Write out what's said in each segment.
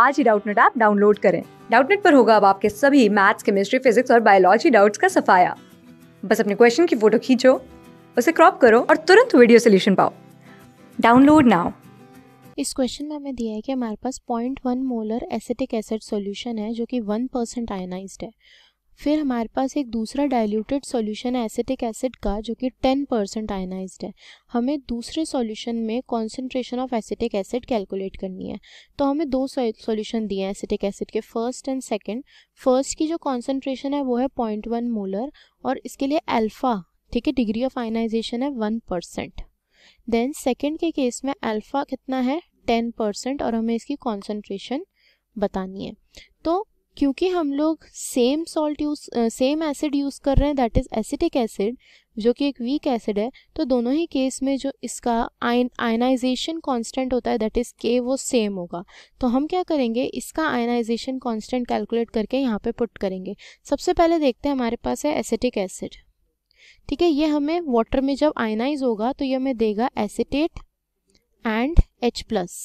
आज ही Doubtnut app download करें डाउटनेट पर होगा अब आपके सभी मैथ्स केमिस्ट्री फिजिक्स और बायोलॉजी डाउट्स का सफाया बस अपने क्वेश्चन की फोटो खींचो उसे क्रॉप करो और तुरंत वीडियो सोल्यूशन पाओ डाउनलोड नाउ इस क्वेश्चन में हमें दिया है कि हमारे पास point one molar acetic acid solution है जो कि वन परसेंट आयनाइज्ड है फिर हमारे पास एक दूसरा डाइल्यूटेड सॉल्यूशन है एसिटिक एसिड का जो कि 10 परसेंट आयनाइज्ड है हमें दूसरे सॉल्यूशन में concentration of acetic acid calculate करनी है तो हमें दो सॉल्यूशन दिए हैं एसिटिक एसिड के फर्स्ट एंड सेकंड फर्स्ट की जो कॉन्सेंट्रेशन है वो है पॉइंट वन मोलर और इसके लिए एल्फ़ा ठीक है डिग्री ऑफ आयनाइजेशन है वन परसेंट देन सेकेंड के केस में अल्फ़ा कितना है टेन परसेंट और हमें इसकी कॉन्सेंट्रेशन बतानी है क्योंकि हम लोग same salt use same acid use कर रहे हैं दैट इज़ एसिटिक एसिड जो कि एक वीक एसिड है तो दोनों ही केस में जो इसका आयन आयनाइजेशन कांस्टेंट होता है दैट इज़ के वो सेम होगा तो हम क्या करेंगे इसका आयनाइजेशन कांस्टेंट कैलकुलेट करके यहाँ पे पुट करेंगे सबसे पहले देखते हैं हमारे पास है एसिटिक एसिड ठीक है ये हमें वाटर में जब आयनाइज होगा तो ये हमें देगा एसिटेट एंड एच प्लस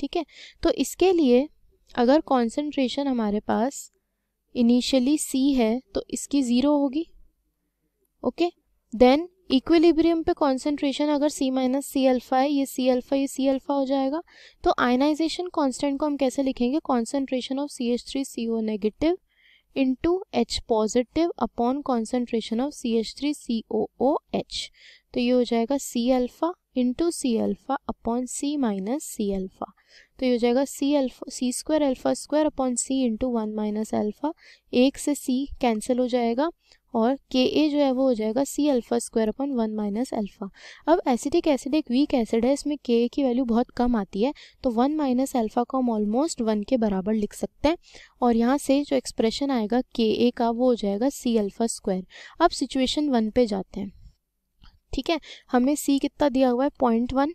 ठीक है तो इसके लिए अगर कॉन्सेंट्रेशन हमारे पास इनिशियली सी है तो इसकी ज़ीरो होगी ओके देन इक्विलिब्रियम पे कॉन्सेंट्रेशन अगर सी माइनस सी अल्फ़ा है ये सी अल्फ़ा ये सी अल्फ़ा हो जाएगा तो आयनाइजेशन कॉन्सटेंट को हम कैसे लिखेंगे concentration of C H three C O negative into H positive upon concentration of C H three C O O H तो ये हो जाएगा C alpha to C alpha upon C minus C alpha तो ये हो जाएगा C alpha C square alpha square upon C into one minus alpha एक से सी कैंसिल हो जाएगा और के ए जो है वो हो जाएगा C alpha square upon one minus alpha अब एसिडिक एसिड एक वीक एसिड है इसमें के ए की वैल्यू बहुत कम आती है तो वन माइनस अल्फा को हम ऑलमोस्ट वन के बराबर लिख सकते हैं और यहाँ से जो एक्सप्रेशन आएगा के ए का वो हो जाएगा सी अल्फा स्क्वायर अब सिचुएशन वन पे जाते हैं ठीक है हमने सी कितना दिया हुआ है पॉइंट वन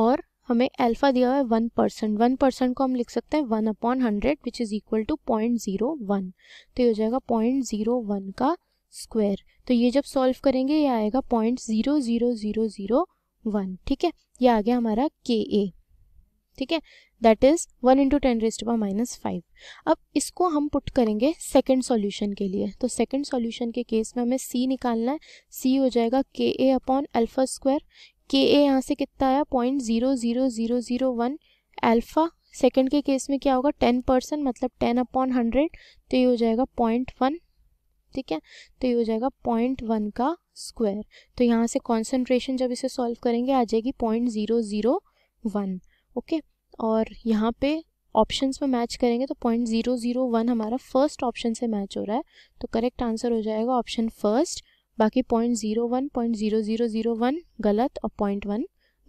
और हमें अल्फा दिया हुआ है वन परसेंट वन परसेंट को हम लिख सकते हैं one upon hundred which is equal to point zero one तो ये हो जाएगा पॉइंट ज़ीरो वन का स्क्वायर तो ये जब सॉल्व करेंगे ये आएगा point zero zero zero zero one ठीक है ये आ गया हमारा के ए ठीक है that is one into ten raised power minus five अब इसको हम पुट करेंगे सेकेंड सॉल्यूशन के लिए तो सेकेंड सॉल्यूशन के केस में हमें सी निकालना है सी हो जाएगा के ए अपॉन अल्फा स्क्वायर के ए यहाँ से कितना आया point zero zero zero zero one alpha second के केस में क्या होगा टेन परसेंट मतलब टेन अपॉन हंड्रेड तो ये हो जाएगा पॉइंट वन ठीक है तो ये हो जाएगा पॉइंट वन का स्क्वायर तो यहाँ से कॉन्सेंट्रेशन जब इसे सॉल्व करेंगे आ जाएगी point zero zero one okay और यहाँ पे ऑप्शंस में मैच करेंगे तो पॉइंट ज़ीरो ज़ीरो वन हमारा फर्स्ट ऑप्शन से मैच हो रहा है तो करेक्ट आंसर हो जाएगा ऑप्शन फर्स्ट बाकी point zero one point zero zero zero one गलत और पॉइंट वन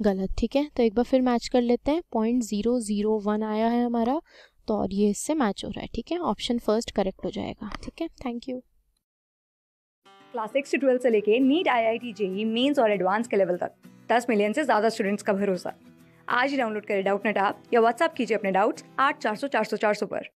गलत ठीक है तो एक बार फिर मैच कर लेते हैं पॉइंट ज़ीरो ज़ीरो वन आया है हमारा तो और ये इससे मैच हो रहा है ठीक है ऑप्शन फर्स्ट करेक्ट हो जाएगा ठीक है थैंक यू क्लास सिक्स से ट्वेल्थ से लेके NEET I I T JEE mains और एडवांस के लेवल तक दस मिलियन से ज़्यादा स्टूडेंट्स का भरोसा आज ही डाउनलोड करें डाउट नेट आप या व्हाट्सअप कीजिए अपने डाउट्स आठ चार सौ चार सौ चार सौ पर